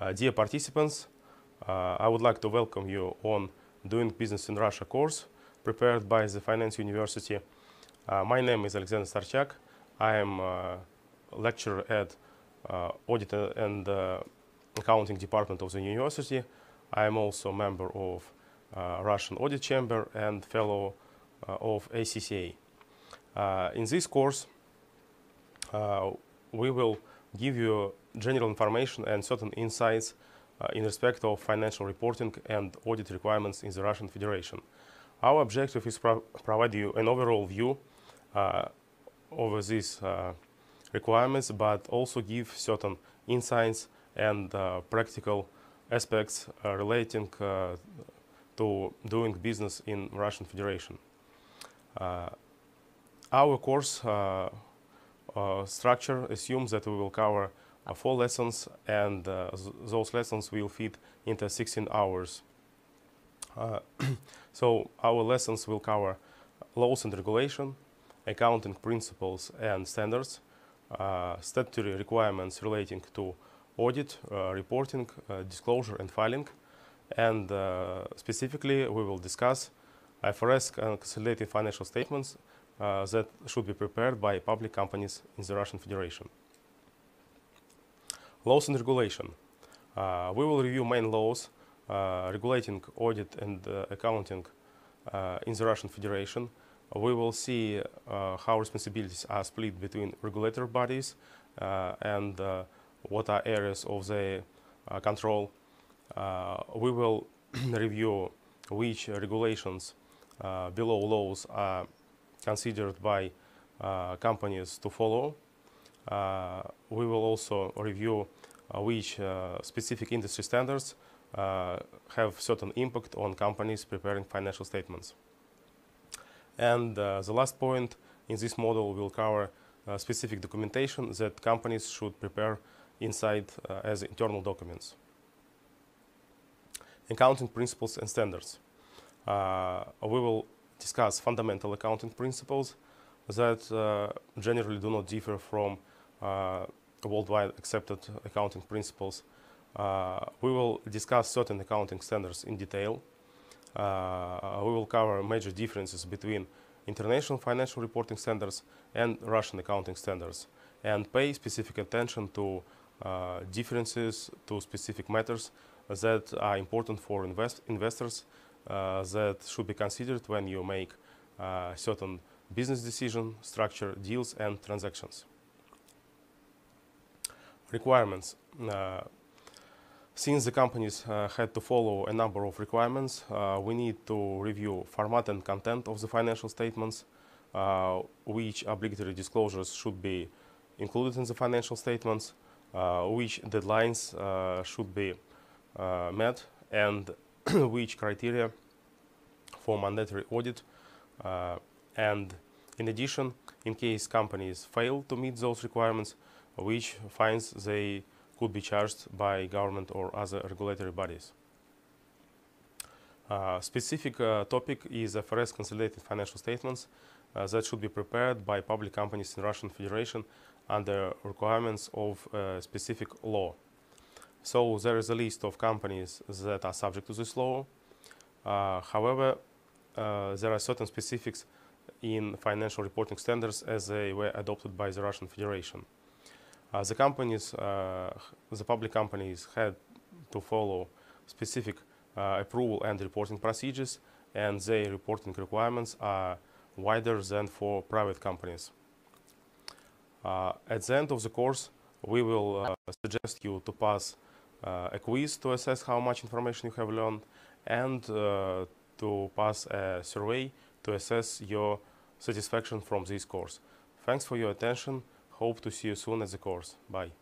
Uh, dear participants, uh, I would like to welcome you on Doing Business in Russia course prepared by the Finance University. Uh, my name is Alexander Starchak. I am a uh, lecturer at uh, Audit and uh, Accounting Department of the University. I am also a member of Russian Audit Chamber and fellow of ACCA. in this course, we will give you general information and certain insights uh, in respect of financial reporting and audit requirements in the Russian Federation. Our objective is pro provide you an overall view uh, over these uh, requirements, but also give certain insights and practical aspects relating to doing business in Russian Federation. Uh, our course uh, uh, structure assumes that we will cover four lessons and uh, those lessons will fit into 16 hours. Uh, so our lessons will cover laws and regulation, accounting principles and standards, uh, statutory requirements relating to audit, reporting, disclosure and filing, and specifically we will discuss IFRS and consolidated financial statements uh, that should be prepared by public companies in the Russian Federation. Laws and regulation. Uh, we will review main laws uh, regulating audit and uh, accounting in the Russian Federation. We will see how responsibilities are split between regulatory bodies and what are areas of the control. we will review which regulations below laws are considered by companies to follow uh, we will also review uh, which uh, specific industry standards have certain impact on companies preparing financial statements. And the last point in this model will cover specific documentation that companies should prepare inside as internal documents. Accounting principles and standards. we will discuss fundamental accounting principles that uh, generally do not differ from uh, worldwide accepted accounting principles. Uh, we will discuss certain accounting standards in detail. Uh, we will cover major differences between international financial reporting standards and Russian accounting standards and pay specific attention to uh, differences to specific matters that are important for invest investors uh, that should be considered when you make uh, certain business decision, structure, deals and transactions requirements. Uh, since the companies uh, had to follow a number of requirements, uh, we need to review format and content of the financial statements, which obligatory disclosures should be included in the financial statements, which deadlines should be met, and which criteria for mandatory audit. and in addition, in case companies fail to meet those requirements, which fines they could be charged by government or other regulatory bodies. Uh, specific uh, topic is FRS consolidated financial statements uh, that should be prepared by public companies in Russian Federation under requirements of uh, specific law. So there is a list of companies that are subject to this law. Uh, however, uh, there are certain specifics in financial reporting standards as they were adopted by the Russian Federation. Uh, the companies, uh, the public companies had to follow specific uh, approval and reporting procedures, and their reporting requirements are wider than for private companies. at the end of the course, we will suggest you to pass a quiz to assess how much information you have learned and to pass a survey to assess your satisfaction from this course. Thanks for your attention. Hope to see you soon at the course. Bye.